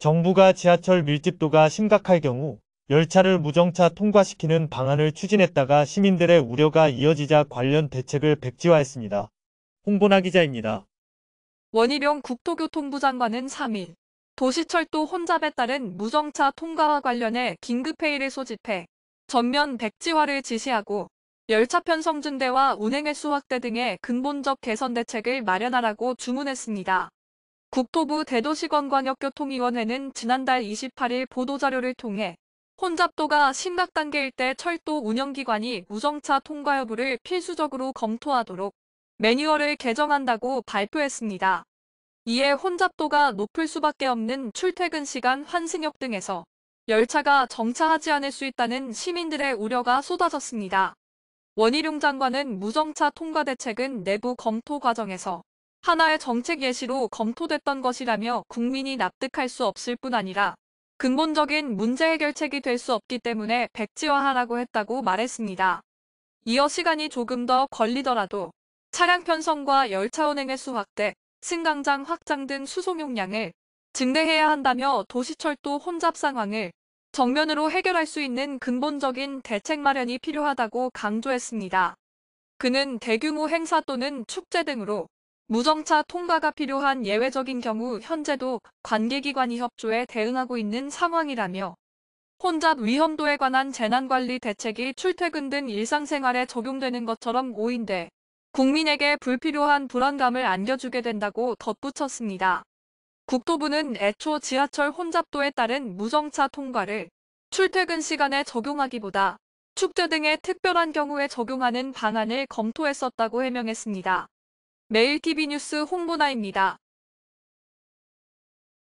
정부가 지하철 밀집도가 심각할 경우 열차를 무정차 통과시키는 방안을 추진했다가 시민들의 우려가 이어지자 관련 대책을 백지화했습니다. 홍보나 기자입니다. 원희룡 국토교통부 장관은 3일 도시철도 혼잡에 따른 무정차 통과와 관련해 긴급회의를 소집해 전면 백지화를 지시하고 열차 편성 증대와 운행 의수 확대 등의 근본적 개선 대책을 마련하라고 주문했습니다. 국토부 대도시관광역교통위원회는 지난달 28일 보도자료를 통해 혼잡도가 심각 단계일 때 철도 운영기관이 우정차 통과 여부를 필수적으로 검토하도록 매뉴얼을 개정한다고 발표했습니다. 이에 혼잡도가 높을 수밖에 없는 출퇴근 시간 환승역 등에서 열차가 정차하지 않을 수 있다는 시민들의 우려가 쏟아졌습니다. 원희룡 장관은 무정차 통과 대책은 내부 검토 과정에서 하나의 정책 예시로 검토됐던 것이라며 국민이 납득할 수 없을 뿐 아니라 근본적인 문제 해결책이 될 수 없기 때문에 백지화하라고 했다고 말했습니다. 이어 시간이 조금 더 걸리더라도 차량 편성과 열차 운행의 수 확대, 승강장 확장 등 수송 용량을 증대해야 한다며 도시철도 혼잡 상황을 정면으로 해결할 수 있는 근본적인 대책 마련이 필요하다고 강조했습니다. 그는 대규모 행사 또는 축제 등으로 무정차 통과가 필요한 예외적인 경우 현재도 관계기관이 협조에 대응하고 있는 상황이라며 혼잡 위험도에 관한 재난관리 대책이 출퇴근 등 일상생활에 적용되는 것처럼 오인데 국민에게 불필요한 불안감을 안겨주게 된다고 덧붙였습니다. 국토부는 애초 지하철 혼잡도에 따른 무정차 통과를 출퇴근 시간에 적용하기보다 축제 등의 특별한 경우에 적용하는 방안을 검토했었다고 해명했습니다. 매일TV 뉴스 홍보나입니다.